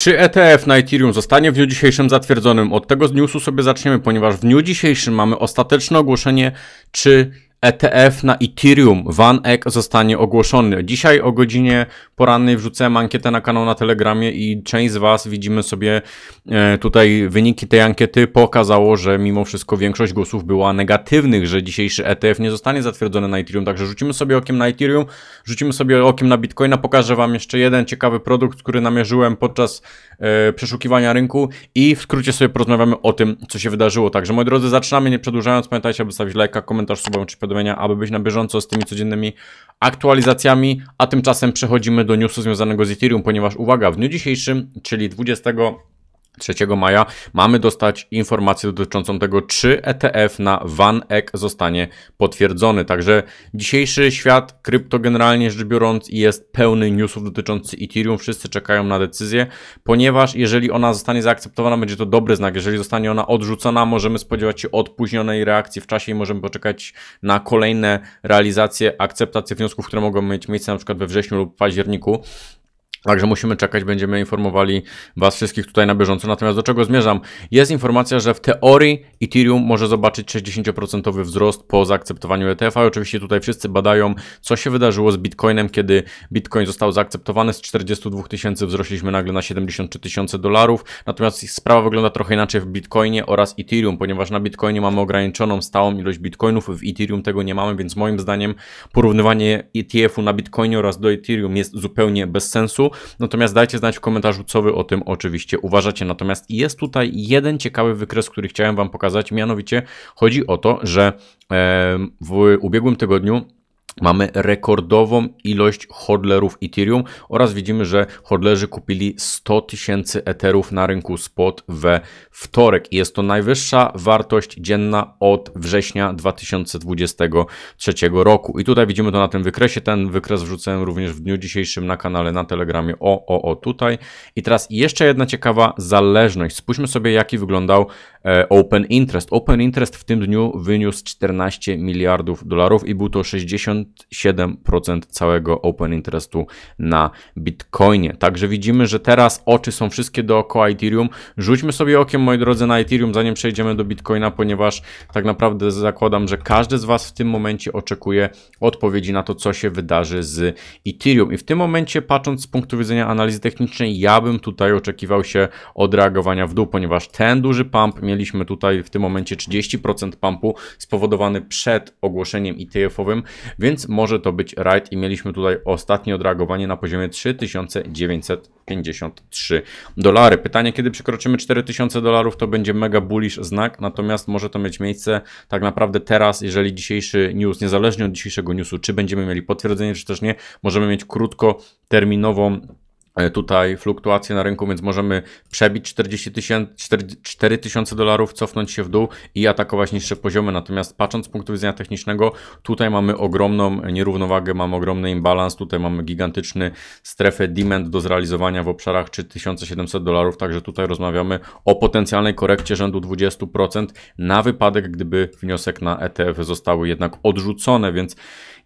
Czy ETF na Ethereum zostanie w dniu dzisiejszym zatwierdzonym? Od tego z newsu sobie zaczniemy, ponieważ w dniu dzisiejszym mamy ostateczne ogłoszenie, czy ETF na Ethereum VanEck zostanie ogłoszony. Dzisiaj o godzinie porannej wrzucę ankietę na kanał na Telegramie i część z Was widzimy sobie e, tutaj wyniki tej ankiety pokazało, że mimo wszystko większość głosów była negatywnych, że dzisiejszy ETF nie zostanie zatwierdzony na Ethereum. Także rzucimy sobie okiem na Ethereum, rzucimy sobie okiem na Bitcoina. Pokażę Wam jeszcze jeden ciekawy produkt, który namierzyłem podczas e, przeszukiwania rynku i w skrócie sobie porozmawiamy o tym, co się wydarzyło. Także moi drodzy, zaczynamy nie przedłużając. Pamiętajcie, aby stawić lajka, komentarz, subą czy powiadomienia, aby być na bieżąco z tymi codziennymi aktualizacjami, a tymczasem przechodzimy do newsu związanego z Ethereum, ponieważ uwaga, w dniu dzisiejszym, czyli 20 3 maja mamy dostać informację dotyczącą tego, czy ETF na VanEck zostanie potwierdzony. Także dzisiejszy świat krypto generalnie rzecz biorąc jest pełny newsów dotyczących Ethereum. Wszyscy czekają na decyzję, ponieważ jeżeli ona zostanie zaakceptowana, będzie to dobry znak. Jeżeli zostanie ona odrzucona, możemy spodziewać się odpóźnionej reakcji w czasie i możemy poczekać na kolejne realizacje, akceptacje wniosków, które mogą mieć miejsce na przykład we wrześniu lub październiku. Także musimy czekać, będziemy informowali Was wszystkich tutaj na bieżąco. Natomiast do czego zmierzam? Jest informacja, że w teorii Ethereum może zobaczyć 60% wzrost po zaakceptowaniu ETF-a. Oczywiście tutaj wszyscy badają, co się wydarzyło z Bitcoinem, kiedy Bitcoin został zaakceptowany. Z 42 tysięcy wzrośliśmy nagle na 73 tysiące dolarów. Natomiast sprawa wygląda trochę inaczej w Bitcoinie oraz Ethereum, ponieważ na Bitcoinie mamy ograniczoną stałą ilość Bitcoinów, w Ethereum tego nie mamy, więc moim zdaniem porównywanie ETF-u na Bitcoinie oraz do Ethereum jest zupełnie bez sensu. Natomiast dajcie znać w komentarzu, co wy o tym oczywiście uważacie. Natomiast jest tutaj jeden ciekawy wykres, który chciałem wam pokazać, mianowicie chodzi o to, że w ubiegłym tygodniu Mamy rekordową ilość hodlerów Ethereum oraz widzimy, że hodlerzy kupili 100 tysięcy Etherów na rynku spot we wtorek. Jest to najwyższa wartość dzienna od września 2023 roku. I tutaj widzimy to na tym wykresie. Ten wykres wrzucałem również w dniu dzisiejszym na kanale na Telegramie. O, o, o, tutaj. I teraz jeszcze jedna ciekawa zależność. Spójrzmy sobie, jaki wyglądał e, Open Interest. Open Interest w tym dniu wyniósł 14 miliardów dolarów i był to 60 procent całego open interestu na Bitcoinie. Także widzimy, że teraz oczy są wszystkie dookoła Ethereum. Rzućmy sobie okiem, moi drodzy, na Ethereum, zanim przejdziemy do Bitcoina, ponieważ tak naprawdę zakładam, że każdy z Was w tym momencie oczekuje odpowiedzi na to, co się wydarzy z Ethereum. I w tym momencie, patrząc z punktu widzenia analizy technicznej, ja bym tutaj oczekiwał się odreagowania w dół, ponieważ ten duży pump mieliśmy tutaj w tym momencie 30% pumpu spowodowany przed ogłoszeniem ETF-owym, więc więc może to być rajd i mieliśmy tutaj ostatnie odreagowanie na poziomie 3953 dolary. Pytanie, kiedy przekroczymy 4000 dolarów, to będzie mega bullish znak, natomiast może to mieć miejsce tak naprawdę teraz, jeżeli dzisiejszy news, niezależnie od dzisiejszego newsu, czy będziemy mieli potwierdzenie, czy też nie, możemy mieć krótkoterminową E, tutaj fluktuacje na rynku, więc możemy przebić 40 tysięcy, 4 dolarów, cofnąć się w dół i atakować niższe poziomy. Natomiast patrząc z punktu widzenia technicznego, tutaj mamy ogromną nierównowagę, mamy ogromny imbalans, tutaj mamy gigantyczny strefę demand do zrealizowania w obszarach 3700 dolarów, także tutaj rozmawiamy o potencjalnej korekcie rzędu 20% na wypadek, gdyby wniosek na ETF zostały jednak odrzucone, więc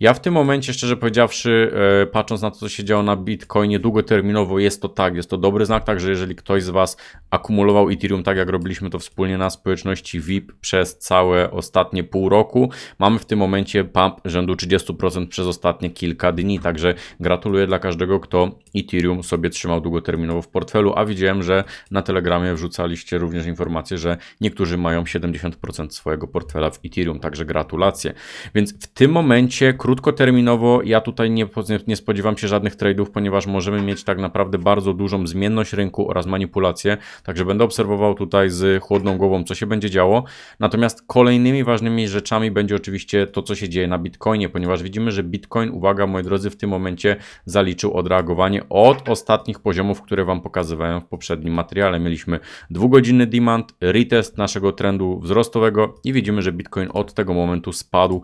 ja w tym momencie, szczerze powiedziawszy, e, patrząc na to, co się działo na Bitcoinie, długoterminowo jest to tak, jest to dobry znak, także jeżeli ktoś z Was akumulował Ethereum tak, jak robiliśmy to wspólnie na społeczności VIP przez całe ostatnie pół roku, mamy w tym momencie pump rzędu 30% przez ostatnie kilka dni, także gratuluję dla każdego, kto Ethereum sobie trzymał długoterminowo w portfelu, a widziałem, że na Telegramie wrzucaliście również informację, że niektórzy mają 70% swojego portfela w Ethereum, także gratulacje. Więc w tym momencie krótko Krótkoterminowo ja tutaj nie, nie spodziewam się żadnych trade'ów, ponieważ możemy mieć tak naprawdę bardzo dużą zmienność rynku oraz manipulację, także będę obserwował tutaj z chłodną głową, co się będzie działo. Natomiast kolejnymi ważnymi rzeczami będzie oczywiście to, co się dzieje na Bitcoinie, ponieważ widzimy, że Bitcoin, uwaga moi drodzy, w tym momencie zaliczył odreagowanie od ostatnich poziomów, które Wam pokazywałem w poprzednim materiale. Mieliśmy dwugodzinny demand, retest naszego trendu wzrostowego i widzimy, że Bitcoin od tego momentu spadł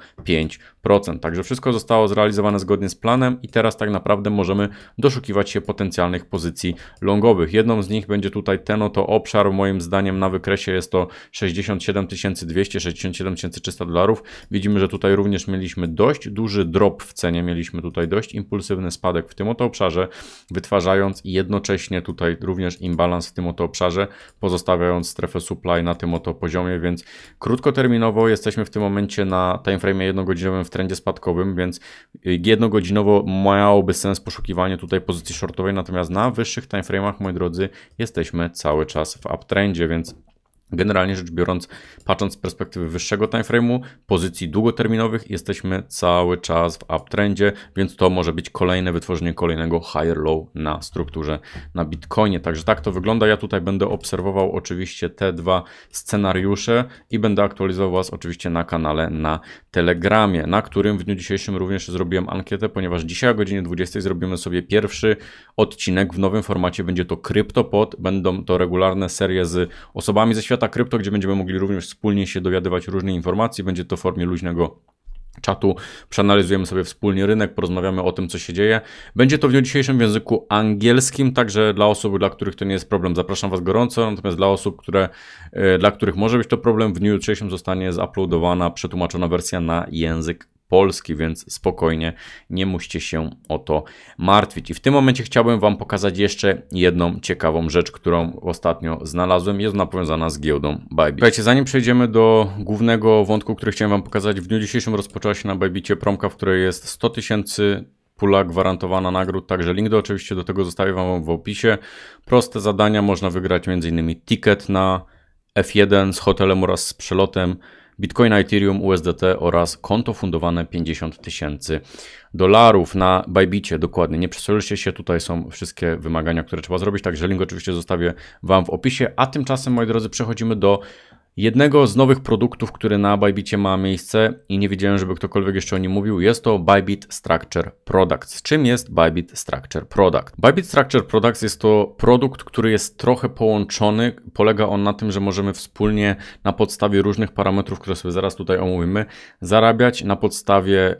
5%. Także wszystko zostało zrealizowane zgodnie z planem i teraz tak naprawdę możemy doszukiwać się potencjalnych pozycji longowych. Jedną z nich będzie tutaj ten oto obszar, moim zdaniem na wykresie jest to 67 267 300 dolarów. Widzimy, że tutaj również mieliśmy dość duży drop w cenie, mieliśmy tutaj dość impulsywny spadek w tym oto obszarze, wytwarzając jednocześnie tutaj również imbalans w tym oto obszarze, pozostawiając strefę supply na tym oto poziomie, więc krótkoterminowo jesteśmy w tym momencie na time timeframe jednogodzinowym w trendzie spadkowym, więc y, jednogodzinowo miałoby sens poszukiwanie tutaj pozycji shortowej, natomiast na wyższych timeframe'ach, moi drodzy, jesteśmy cały czas w uptrendzie, więc Generalnie rzecz biorąc, patrząc z perspektywy wyższego timeframe'u, pozycji długoterminowych, jesteśmy cały czas w uptrendzie, więc to może być kolejne wytworzenie kolejnego higher low na strukturze na Bitcoinie. Także tak to wygląda. Ja tutaj będę obserwował oczywiście te dwa scenariusze i będę aktualizował Was oczywiście na kanale na Telegramie, na którym w dniu dzisiejszym również zrobiłem ankietę, ponieważ dzisiaj o godzinie 20 zrobimy sobie pierwszy odcinek w nowym formacie. Będzie to CryptoPod, będą to regularne serie z osobami ze świata Weta Krypto, gdzie będziemy mogli również wspólnie się dowiadywać różnych informacji. Będzie to w formie luźnego czatu. Przeanalizujemy sobie wspólnie rynek, porozmawiamy o tym, co się dzieje. Będzie to w dniu dzisiejszym w języku angielskim, także dla osób, dla których to nie jest problem, zapraszam Was gorąco. Natomiast dla osób, które, e, dla których może być to problem, w dniu dzisiejszym zostanie zaplodowana, przetłumaczona wersja na język Polski, więc spokojnie, nie musicie się o to martwić. I w tym momencie chciałbym Wam pokazać jeszcze jedną ciekawą rzecz, którą ostatnio znalazłem. Jest ona powiązana z giełdą Bybit. Słuchajcie, zanim przejdziemy do głównego wątku, który chciałem Wam pokazać, w dniu dzisiejszym rozpoczęła się na Bybicie promka, w której jest 100 tysięcy pula gwarantowana nagród, także link do oczywiście do tego zostawię Wam w opisie. Proste zadania, można wygrać m.in. ticket na F1 z hotelem oraz z przelotem Bitcoina, Ethereum, USDT oraz konto fundowane 50 tysięcy dolarów na Bybicie, dokładnie. Nie przestrzelcie się, tutaj są wszystkie wymagania, które trzeba zrobić, także link oczywiście zostawię Wam w opisie, a tymczasem, moi drodzy, przechodzimy do jednego z nowych produktów, który na Bybicie ma miejsce i nie wiedziałem, żeby ktokolwiek jeszcze o nim mówił, jest to Bybit Structure Products. Czym jest Bybit Structure Product? Bybit Structure Products jest to produkt, który jest trochę połączony. Polega on na tym, że możemy wspólnie na podstawie różnych parametrów, które sobie zaraz tutaj omówimy, zarabiać na podstawie...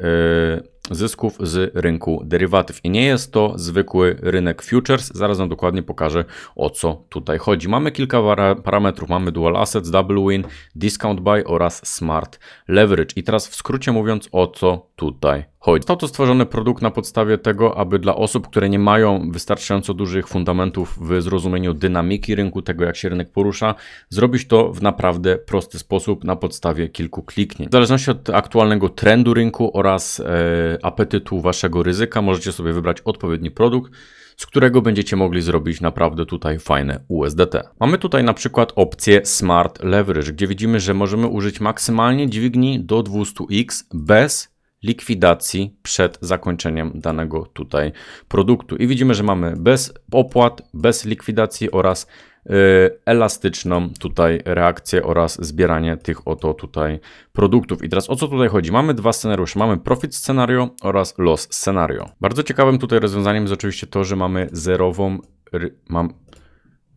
Yy, zysków z rynku derywatyw. I nie jest to zwykły rynek futures. Zaraz nam dokładnie pokażę o co tutaj chodzi. Mamy kilka parametrów. Mamy dual assets, double win, discount buy oraz smart leverage. I teraz w skrócie mówiąc o co tutaj chodzi. Został to stworzony produkt na podstawie tego, aby dla osób, które nie mają wystarczająco dużych fundamentów w zrozumieniu dynamiki rynku, tego jak się rynek porusza, zrobić to w naprawdę prosty sposób na podstawie kilku kliknięć. W zależności od aktualnego trendu rynku oraz e, apetytu, waszego ryzyka, możecie sobie wybrać odpowiedni produkt, z którego będziecie mogli zrobić naprawdę tutaj fajne USDT. Mamy tutaj na przykład opcję Smart Leverage, gdzie widzimy, że możemy użyć maksymalnie dźwigni do 200x bez likwidacji przed zakończeniem danego tutaj produktu. I widzimy, że mamy bez opłat, bez likwidacji oraz Y, elastyczną tutaj reakcję oraz zbieranie tych oto tutaj produktów. I teraz o co tutaj chodzi? Mamy dwa scenariusze. Mamy profit scenario oraz loss scenario. Bardzo ciekawym tutaj rozwiązaniem jest oczywiście to, że mamy zerową, mam,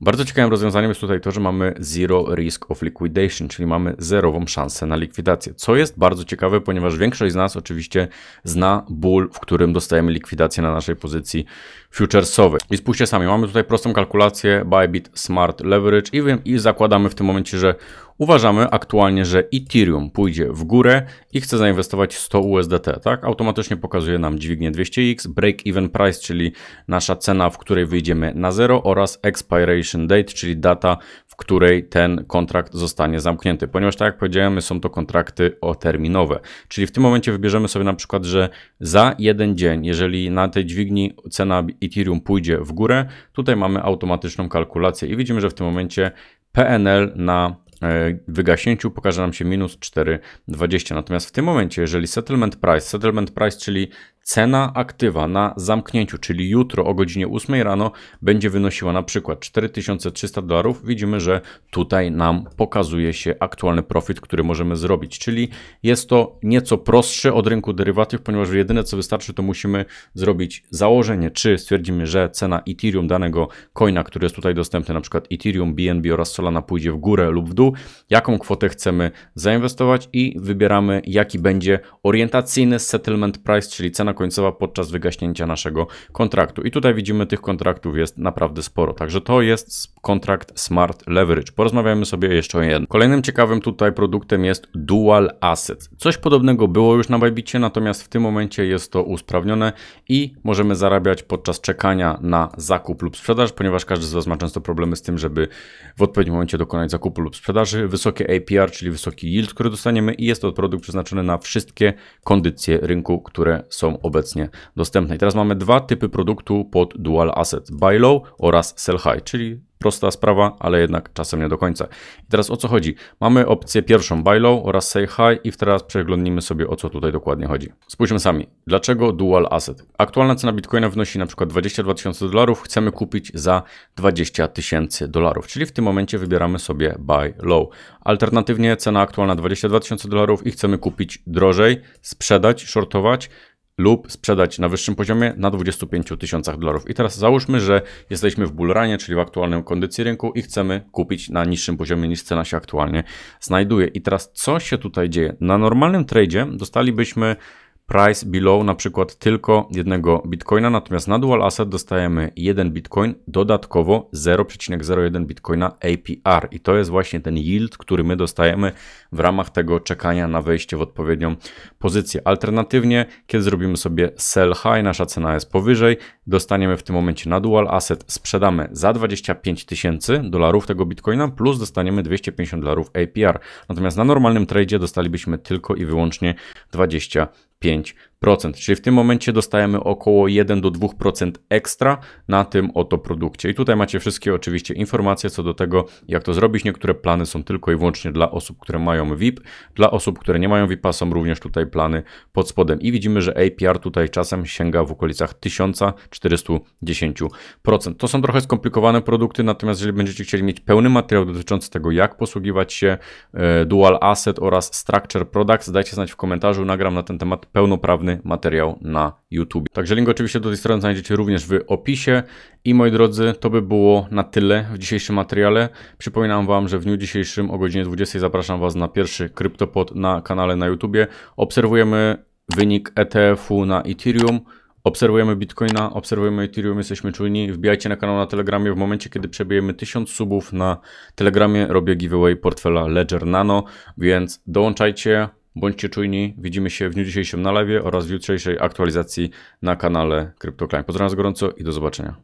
bardzo ciekawym rozwiązaniem jest tutaj to, że mamy zero risk of liquidation, czyli mamy zerową szansę na likwidację, co jest bardzo ciekawe, ponieważ większość z nas oczywiście zna ból, w którym dostajemy likwidację na naszej pozycji futuresowej. I spójrzcie sami, mamy tutaj prostą kalkulację Bybit Smart Leverage i, i zakładamy w tym momencie, że Uważamy aktualnie, że Ethereum pójdzie w górę i chce zainwestować 100 USDT, tak? Automatycznie pokazuje nam dźwignię 200x, break-even price, czyli nasza cena, w której wyjdziemy na zero oraz expiration date, czyli data, w której ten kontrakt zostanie zamknięty. Ponieważ tak jak powiedziałem, są to kontrakty o terminowe. Czyli w tym momencie wybierzemy sobie na przykład, że za jeden dzień, jeżeli na tej dźwigni cena Ethereum pójdzie w górę, tutaj mamy automatyczną kalkulację i widzimy, że w tym momencie PNL na E, wygaśnięciu pokaże nam się minus 4,20. Natomiast w tym momencie, jeżeli settlement price, settlement price, czyli cena aktywa na zamknięciu, czyli jutro o godzinie 8 rano będzie wynosiła na przykład 4300 dolarów, widzimy, że tutaj nam pokazuje się aktualny profit, który możemy zrobić, czyli jest to nieco prostsze od rynku derywatyw, ponieważ jedyne co wystarczy to musimy zrobić założenie, czy stwierdzimy, że cena Ethereum danego coina, który jest tutaj dostępny, na przykład Ethereum, BNB oraz Solana pójdzie w górę lub w dół, jaką kwotę chcemy zainwestować i wybieramy jaki będzie orientacyjny settlement price, czyli cena cena końcowa podczas wygaśnięcia naszego kontraktu. I tutaj widzimy, tych kontraktów jest naprawdę sporo. Także to jest kontrakt Smart Leverage. Porozmawiamy sobie jeszcze o jednym. Kolejnym ciekawym tutaj produktem jest Dual Assets. Coś podobnego było już na Bajbicie, natomiast w tym momencie jest to usprawnione i możemy zarabiać podczas czekania na zakup lub sprzedaż, ponieważ każdy z Was ma często problemy z tym, żeby w odpowiednim momencie dokonać zakupu lub sprzedaży. Wysokie APR, czyli wysoki yield, który dostaniemy i jest to produkt przeznaczony na wszystkie kondycje rynku, które są obecnie dostępne. I teraz mamy dwa typy produktu pod dual asset, buy low oraz sell high, czyli prosta sprawa, ale jednak czasem nie do końca. I teraz o co chodzi? Mamy opcję pierwszą buy low oraz sell high i teraz przeglądnijmy sobie o co tutaj dokładnie chodzi. Spójrzmy sami. Dlaczego dual asset? Aktualna cena bitcoina wynosi na przykład 22 tysiące dolarów, chcemy kupić za 20 tysięcy dolarów, czyli w tym momencie wybieramy sobie buy low. Alternatywnie cena aktualna 22 tysiące dolarów i chcemy kupić drożej, sprzedać, shortować, lub sprzedać na wyższym poziomie na 25 tysiącach dolarów. I teraz załóżmy, że jesteśmy w bullranie, czyli w aktualnym kondycji rynku i chcemy kupić na niższym poziomie niż cena się aktualnie znajduje. I teraz co się tutaj dzieje? Na normalnym tradzie dostalibyśmy price below na przykład tylko jednego bitcoina, natomiast na dual asset dostajemy 1 bitcoin, dodatkowo 0,01 bitcoina APR i to jest właśnie ten yield, który my dostajemy w ramach tego czekania na wejście w odpowiednią pozycję. Alternatywnie, kiedy zrobimy sobie sell high, nasza cena jest powyżej, dostaniemy w tym momencie na dual asset, sprzedamy za 25 tysięcy dolarów tego bitcoina plus dostaniemy 250 dolarów APR. Natomiast na normalnym tradzie dostalibyśmy tylko i wyłącznie 20 5 Czyli w tym momencie dostajemy około 1 do 2% ekstra na tym oto produkcie. I tutaj macie wszystkie oczywiście informacje co do tego, jak to zrobić. Niektóre plany są tylko i wyłącznie dla osób, które mają VIP. Dla osób, które nie mają VIP-a są również tutaj plany pod spodem. I widzimy, że APR tutaj czasem sięga w okolicach 1410%. To są trochę skomplikowane produkty, natomiast jeżeli będziecie chcieli mieć pełny materiał dotyczący tego, jak posługiwać się e, Dual Asset oraz Structure Products, dajcie znać w komentarzu, nagram na ten temat pełnoprawny materiał na YouTube. Także link oczywiście do tej strony znajdziecie również w opisie. I moi drodzy, to by było na tyle w dzisiejszym materiale. Przypominam Wam, że w dniu dzisiejszym o godzinie 20 zapraszam Was na pierwszy kryptopod na kanale na YouTube. Obserwujemy wynik ETF-u na Ethereum. Obserwujemy Bitcoina, obserwujemy Ethereum, jesteśmy czujni. Wbijajcie na kanał na Telegramie. W momencie, kiedy przebijemy 1000 subów na Telegramie, robię giveaway portfela Ledger Nano, więc dołączajcie. Bądźcie czujni, widzimy się w dniu dzisiejszym na lewie oraz w jutrzejszej aktualizacji na kanale CryptoClient. Pozdrawiam z gorąco i do zobaczenia.